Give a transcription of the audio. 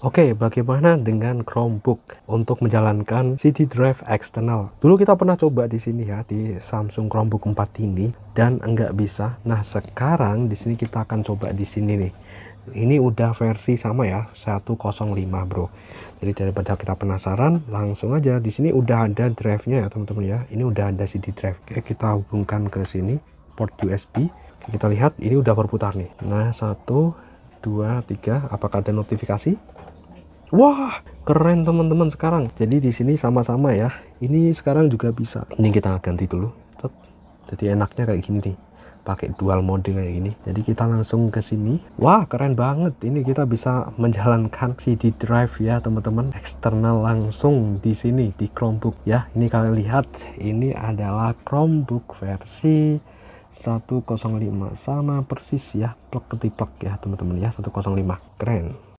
Oke, okay, bagaimana dengan Chromebook untuk menjalankan CD drive eksternal? Dulu kita pernah coba di sini ya di Samsung Chromebook 4 ini dan enggak bisa. Nah, sekarang di sini kita akan coba di sini nih. Ini udah versi sama ya, 105, Bro. Jadi daripada kita penasaran, langsung aja di sini udah ada drive-nya ya, teman-teman ya. Ini udah ada CD drive. Oke, kita hubungkan ke sini port USB. Kita lihat ini udah berputar nih. Nah, satu, dua, tiga. Apakah ada notifikasi? Wah, keren teman-teman sekarang. Jadi di sini sama-sama ya. Ini sekarang juga bisa. Ini kita ganti dulu. Jadi enaknya kayak gini nih pakai dual mode kayak gini jadi kita langsung ke sini wah keren banget ini kita bisa menjalankan CD drive ya teman-teman eksternal langsung di sini di Chromebook ya ini kalian lihat ini adalah Chromebook versi 105 sama persis ya plek ketiplak ya teman-teman ya 105 keren